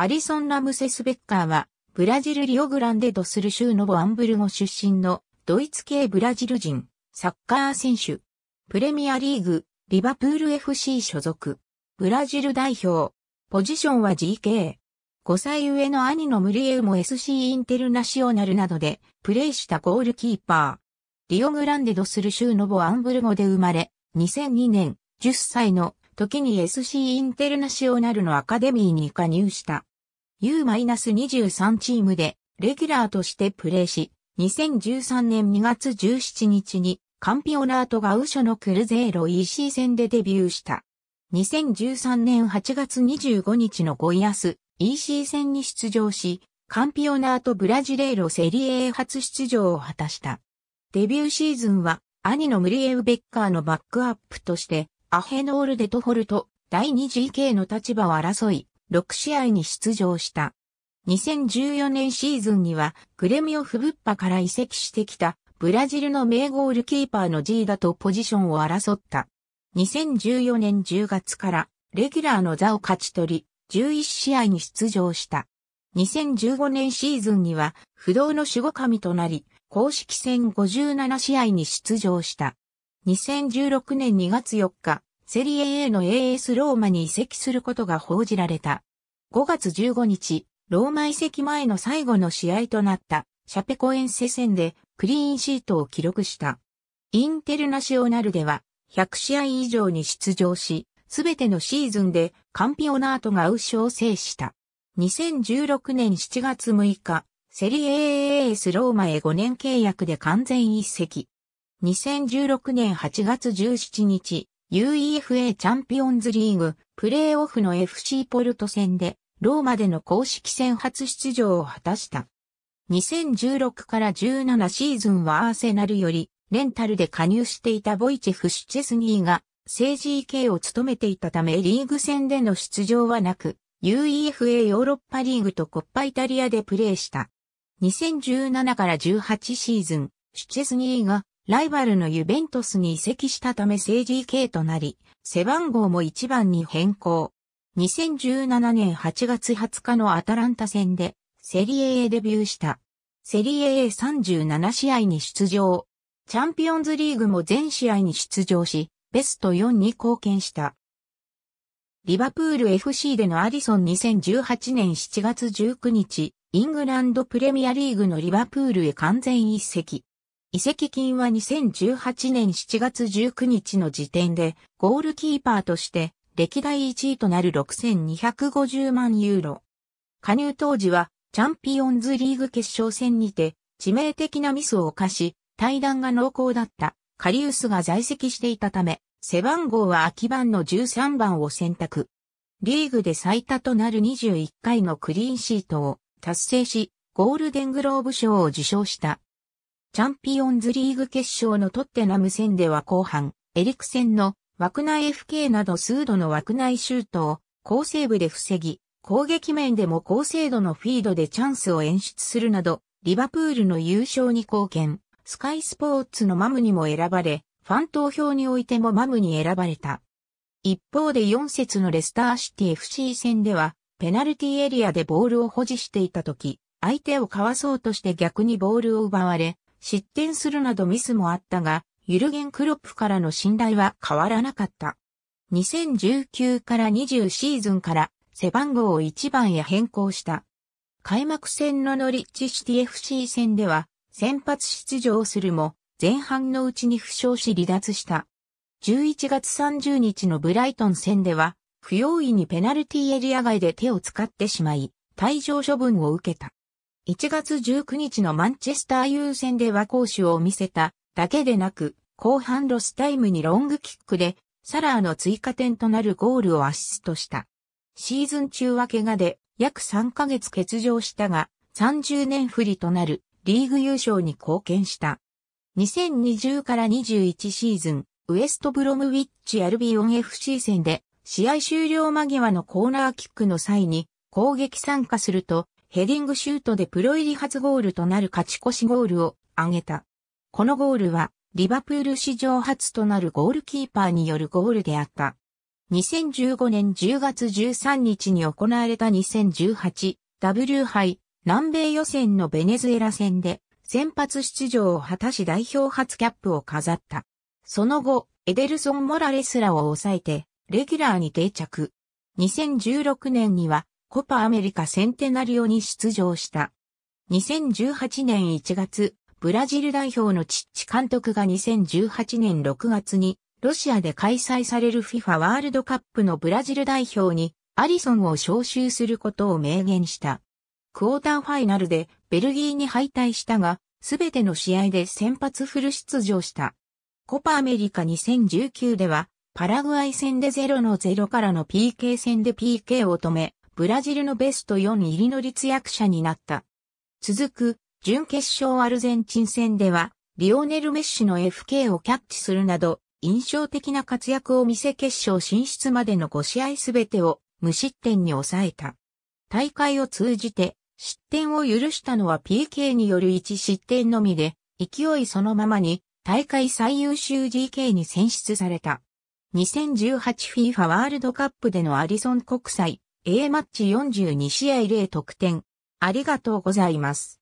アリソン・ラムセス・ベッカーは、ブラジルリオグランデドスル州ノボアンブルゴ出身のドイツ系ブラジル人、サッカー選手。プレミアリーグ、リバプール FC 所属。ブラジル代表。ポジションは GK。5歳上の兄のムリエウも SC インテルナショナルなどでプレーしたゴールキーパー。リオグランデドスル州ノボアンブルゴで生まれ、2002年10歳の時に SC インテルナショナルのアカデミーに加入した。U-23 チームでレギュラーとしてプレーし、2013年2月17日にカンピオナートガウショのクルゼーロ EC 戦でデビューした。2013年8月25日のゴイアス EC 戦に出場し、カンピオナートブラジレーロセリエ初出場を果たした。デビューシーズンは兄のムリエウ・ベッカーのバックアップとしてアヘノール・デトフォルト第 2GK の立場を争い、6試合に出場した。2014年シーズンにはグレミオフブッパから移籍してきたブラジルの名ゴールキーパーのジーダとポジションを争った。2014年10月からレギュラーの座を勝ち取り、11試合に出場した。2015年シーズンには不動の守護神となり、公式戦57試合に出場した。2016年2月4日、セリエ A の AS ローマに移籍することが報じられた。5月15日、ローマ移籍前の最後の試合となったシャペコエンセ戦でクリーンシートを記録した。インテルナショナルでは100試合以上に出場し、すべてのシーズンでカンピオナートがウシを制した。2016年7月6日、セリエ AS ローマへ5年契約で完全移籍。2016年8月17日、UEFA チャンピオンズリーグプレーオフの FC ポルト戦でローマでの公式戦初出場を果たした。2016から17シーズンはアーセナルよりレンタルで加入していたボイチェフ・シュチェスニーが政治系を務めていたためリーグ戦での出場はなく UEFA ヨーロッパリーグとコッパイタリアでプレーした。2017から18シーズン、シュチェスニーがライバルのユベントスに移籍したため政治系となり、背番号も1番に変更。2017年8月20日のアタランタ戦で、セリエ A デビューした。セリエ A37 試合に出場。チャンピオンズリーグも全試合に出場し、ベスト4に貢献した。リバプール FC でのアリソン2018年7月19日、イングランドプレミアリーグのリバプールへ完全一席。移籍金は2018年7月19日の時点で、ゴールキーパーとして歴代1位となる6250万ユーロ。加入当時は、チャンピオンズリーグ決勝戦にて、致命的なミスを犯し、対談が濃厚だったカリウスが在籍していたため、背番号は秋番の13番を選択。リーグで最多となる21回のクリーンシートを達成し、ゴールデングローブ賞を受賞した。チャンピオンズリーグ決勝のトッテナム戦では後半、エリクセンの枠内 FK など数度の枠内シュートを高精ブで防ぎ、攻撃面でも高精度のフィードでチャンスを演出するなど、リバプールの優勝に貢献、スカイスポーツのマムにも選ばれ、ファン投票においてもマムに選ばれた。一方で4節のレスターシティ FC 戦では、ペナルティエリアでボールを保持していた時、相手をかわそうとして逆にボールを奪われ、失点するなどミスもあったが、ユルゲン・クロップからの信頼は変わらなかった。2019から20シーズンから背番号を1番へ変更した。開幕戦のノリッチシティ FC 戦では先発出場するも前半のうちに負傷し離脱した。11月30日のブライトン戦では不用意にペナルティエリア外で手を使ってしまい退場処分を受けた。1月19日のマンチェスター優先では攻守を見せただけでなく、後半ロスタイムにロングキックで、サラーの追加点となるゴールをアシストした。シーズン中は怪我で約3ヶ月欠場したが、30年振りとなるリーグ優勝に貢献した。2020から21シーズン、ウエストブロムウィッチアルビオン FC 戦で、試合終了間際のコーナーキックの際に攻撃参加すると、ヘディングシュートでプロ入り初ゴールとなる勝ち越しゴールを挙げた。このゴールは、リバプール史上初となるゴールキーパーによるゴールであった。2015年10月13日に行われた 2018W 杯南米予選のベネズエラ戦で先発出場を果たし代表初キャップを飾った。その後、エデルソン・モラレスらを抑えてレギュラーに定着。2016年にはコパアメリカセンテナリオに出場した。2018年1月、ブラジル代表のチッチ監督が2018年6月にロシアで開催される FIFA ワールドカップのブラジル代表にアリソンを招集することを明言した。クォーターファイナルでベルギーに敗退したが、すべての試合で先発フル出場した。コパアメリカ2019では、パラグアイ戦で0の0からの PK 戦で PK を止め、ブラジルのベスト4入りの立役者になった。続く、準決勝アルゼンチン戦では、リオネル・メッシの FK をキャッチするなど、印象的な活躍を見せ決勝進出までの5試合すべてを無失点に抑えた。大会を通じて失点を許したのは PK による1失点のみで、勢いそのままに大会最優秀 GK に選出された。2018FIFA ワールドカップでのアリソン国際 A マッチ42試合0得点。ありがとうございます。